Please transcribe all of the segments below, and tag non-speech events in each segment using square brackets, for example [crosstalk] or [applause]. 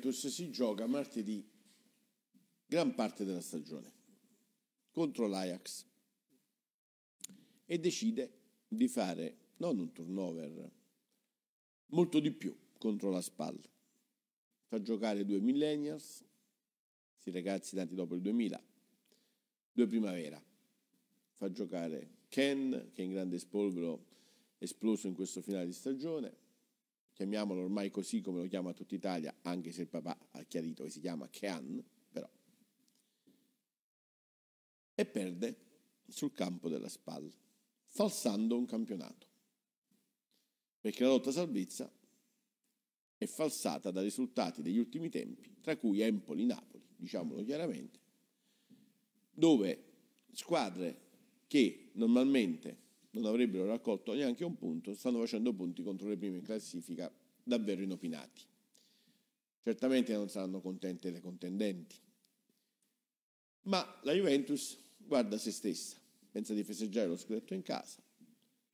Juventus si gioca martedì gran parte della stagione contro l'Ajax e decide di fare non un turnover, molto di più contro la spalla. Fa giocare due millennials, questi ragazzi nati dopo il 2000, due primavera. Fa giocare Ken, che in grande spolvero è esploso in questo finale di stagione, chiamiamolo ormai così come lo chiama tutta Italia, anche se il papà ha chiarito che si chiama Kean, però, e perde sul campo della spalla, falsando un campionato, perché la lotta salvezza è falsata da risultati degli ultimi tempi, tra cui Empoli-Napoli, diciamolo chiaramente, dove squadre che normalmente non avrebbero raccolto neanche un punto, stanno facendo punti contro le prime in classifica davvero inopinati. Certamente non saranno contente le contendenti, ma la Juventus guarda se stessa, pensa di festeggiare lo scudetto in casa,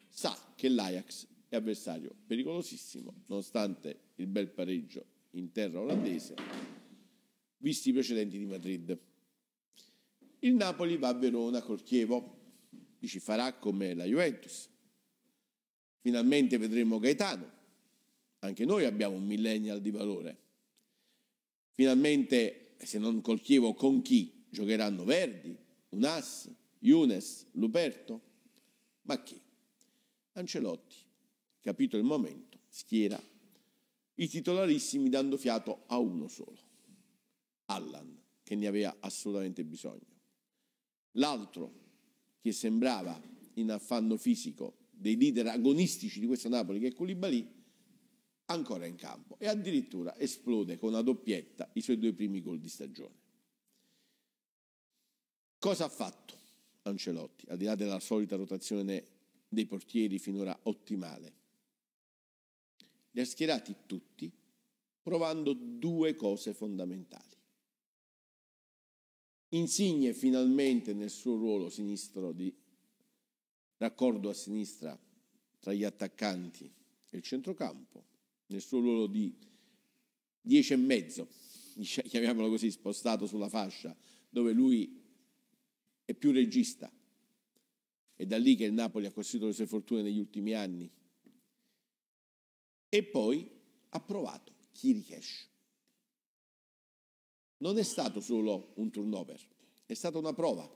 sa che l'Ajax è avversario pericolosissimo, nonostante il bel pareggio in terra olandese, visti i precedenti di Madrid. Il Napoli va a Verona col Chievo, ci farà come la Juventus. Finalmente vedremo Gaetano. Anche noi abbiamo un millennial di valore. Finalmente, se non col Chievo, con chi giocheranno Verdi, Unas, Younes, Luperto? Ma chi? Ancelotti, capito il momento, schiera i titolarissimi dando fiato a uno solo, Allan, che ne aveva assolutamente bisogno. L'altro che sembrava in affanno fisico dei leader agonistici di questa Napoli che è Koulibaly, ancora in campo e addirittura esplode con una doppietta i suoi due primi gol di stagione. Cosa ha fatto Ancelotti, al di là della solita rotazione dei portieri finora ottimale? Li ha schierati tutti provando due cose fondamentali. Insigne finalmente nel suo ruolo sinistro di raccordo a sinistra tra gli attaccanti e il centrocampo, nel suo ruolo di 10 e mezzo, [laughs] chiamiamolo così, spostato sulla fascia, dove lui è più regista. È da lì che il Napoli ha costruito le sue fortune negli ultimi anni. E poi ha provato Kirikesh non è stato solo un turnover, è stata una prova.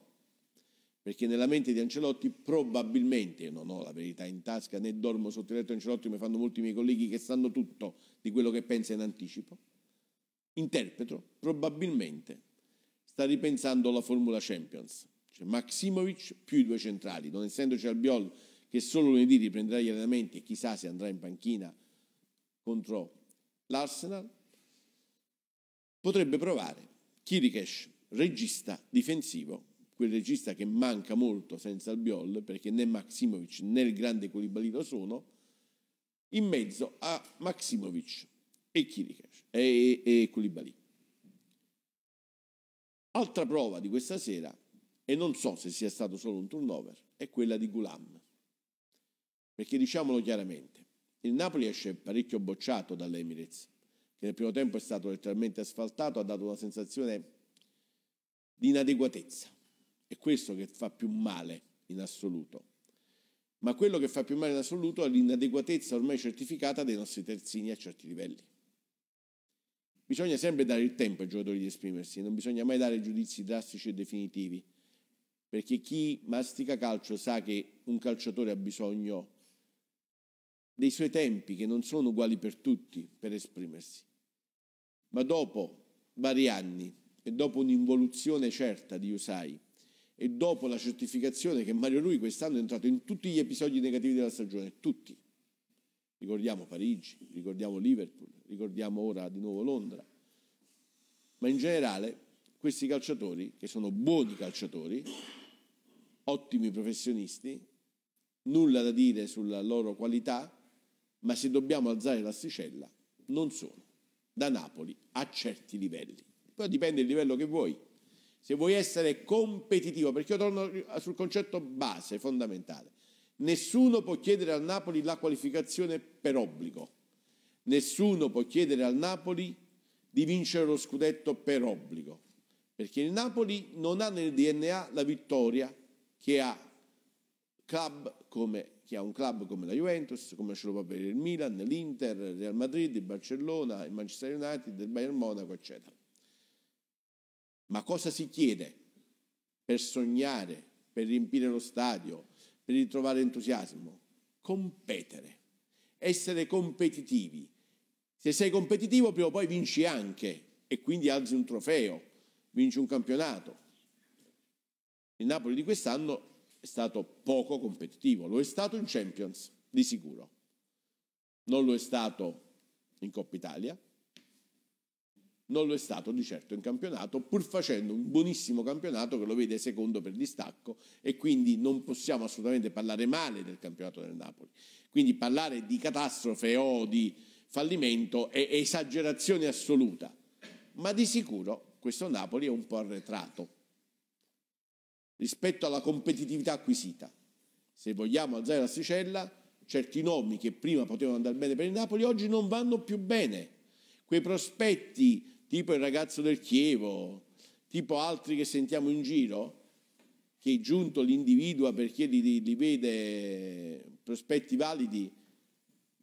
Perché nella mente di Ancelotti probabilmente, non ho la verità in tasca né dormo sotto il letto di Ancelotti, come fanno molti miei colleghi che sanno tutto di quello che pensa in anticipo, interpreto, probabilmente sta ripensando alla Formula Champions. Cioè Maximovic più i due centrali, non essendoci Albiol che solo lunedì riprenderà gli allenamenti e chissà se andrà in panchina contro l'Arsenal, potrebbe provare Kirikesh, regista difensivo, quel regista che manca molto senza Albiol, perché né Maximovic né il grande Colibalino sono, in mezzo a Maximovic e Kirikesh e, e, e Koulibaly. Altra prova di questa sera, e non so se sia stato solo un turnover, è quella di Gulam. Perché diciamolo chiaramente, il Napoli esce parecchio bocciato dall'Emirates che nel primo tempo è stato letteralmente asfaltato, ha dato una sensazione di inadeguatezza. È questo che fa più male in assoluto. Ma quello che fa più male in assoluto è l'inadeguatezza ormai certificata dei nostri terzini a certi livelli. Bisogna sempre dare il tempo ai giocatori di esprimersi, non bisogna mai dare giudizi drastici e definitivi, perché chi mastica calcio sa che un calciatore ha bisogno dei suoi tempi che non sono uguali per tutti per esprimersi. Ma dopo vari anni e dopo un'involuzione certa di Usai e dopo la certificazione che Mario Rui quest'anno è entrato in tutti gli episodi negativi della stagione, tutti. Ricordiamo Parigi, ricordiamo Liverpool, ricordiamo ora di nuovo Londra. Ma in generale questi calciatori, che sono buoni calciatori, ottimi professionisti, nulla da dire sulla loro qualità, ma se dobbiamo alzare l'asticella, non sono da Napoli a certi livelli. Poi dipende il livello che vuoi. Se vuoi essere competitivo, perché io torno sul concetto base, fondamentale, nessuno può chiedere al Napoli la qualificazione per obbligo, nessuno può chiedere al Napoli di vincere lo scudetto per obbligo, perché il Napoli non ha nel DNA la vittoria che ha club come, che ha un club come la Juventus, come ce lo può avere il Milan, l'Inter, il Real Madrid, il Barcellona, il Manchester United, il Bayern Monaco, eccetera. Ma cosa si chiede per sognare, per riempire lo stadio, per ritrovare entusiasmo? Competere, essere competitivi. Se sei competitivo prima o poi vinci anche e quindi alzi un trofeo, vinci un campionato. Il Napoli di quest'anno è stato poco competitivo. Lo è stato in Champions, di sicuro. Non lo è stato in Coppa Italia, non lo è stato di certo in campionato, pur facendo un buonissimo campionato che lo vede secondo per distacco e quindi non possiamo assolutamente parlare male del campionato del Napoli. Quindi parlare di catastrofe o di fallimento è esagerazione assoluta, ma di sicuro questo Napoli è un po' arretrato rispetto alla competitività acquisita. Se vogliamo alzare l'asticella, certi nomi che prima potevano andare bene per il Napoli oggi non vanno più bene. Quei prospetti tipo il ragazzo del Chievo, tipo altri che sentiamo in giro, che è giunto l'individua perché li, li vede prospetti validi,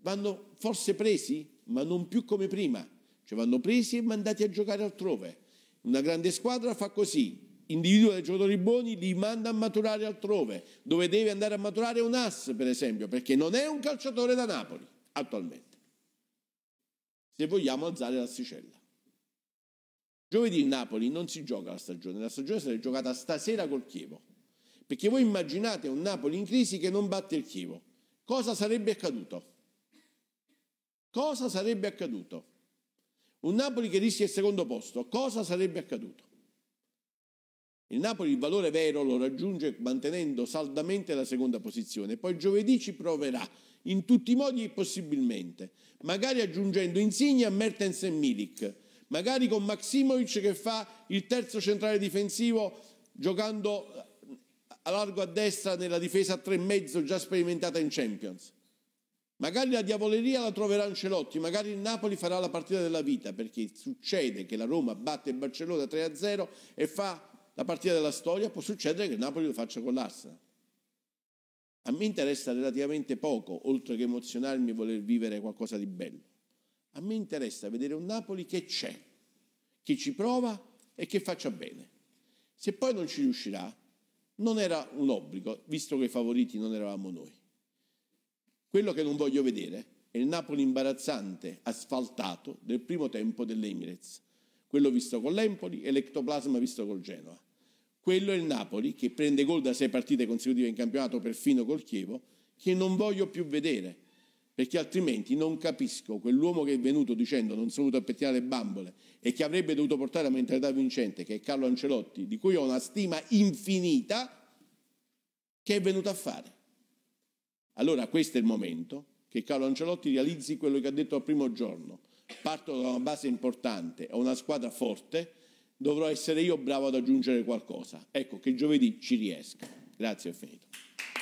vanno forse presi, ma non più come prima. Cioè vanno presi e mandati a giocare altrove. Una grande squadra fa così, individua dei giocatori buoni, li manda a maturare altrove, dove deve andare a maturare un ass, per esempio, perché non è un calciatore da Napoli attualmente. Se vogliamo alzare l'asticella. Giovedì il Napoli non si gioca la stagione, la stagione sarà giocata stasera col Chievo. Perché voi immaginate un Napoli in crisi che non batte il Chievo. Cosa sarebbe accaduto? Cosa sarebbe accaduto? Un Napoli che rischia il secondo posto, cosa sarebbe accaduto? Il Napoli il valore vero lo raggiunge mantenendo saldamente la seconda posizione, poi giovedì ci proverà in tutti i modi possibilmente, magari aggiungendo Insigne a Mertens e Milik, magari con Maximovic che fa il terzo centrale difensivo giocando a largo a destra nella difesa a tre e mezzo già sperimentata in Champions. Magari la diavoleria la troverà Ancelotti, magari il Napoli farà la partita della vita, perché succede che la Roma batte Barcellona 3-0 e fa la partita della storia, può succedere che il Napoli lo faccia con l'Arsenal. A me interessa relativamente poco, oltre che emozionarmi e voler vivere qualcosa di bello. A me interessa vedere un Napoli che c'è, che ci prova e che faccia bene. Se poi non ci riuscirà, non era un obbligo, visto che i favoriti non eravamo noi. Quello che non voglio vedere è il Napoli imbarazzante, asfaltato del primo tempo dell'Emirates quello visto con l'Empoli e l'ectoplasma visto col Genoa. Quello è il Napoli che prende gol da sei partite consecutive in campionato, perfino col Chievo, che non voglio più vedere, perché altrimenti non capisco quell'uomo che è venuto dicendo non sono venuto a pettinare le bambole e che avrebbe dovuto portare la mentalità vincente, che è Carlo Ancelotti, di cui ho una stima infinita, che è venuto a fare. Allora questo è il momento che Carlo Ancelotti realizzi quello che ha detto al primo giorno, parto da una base importante, ho una squadra forte, dovrò essere io bravo ad aggiungere qualcosa. Ecco che giovedì ci riesca. Grazie, ho finito.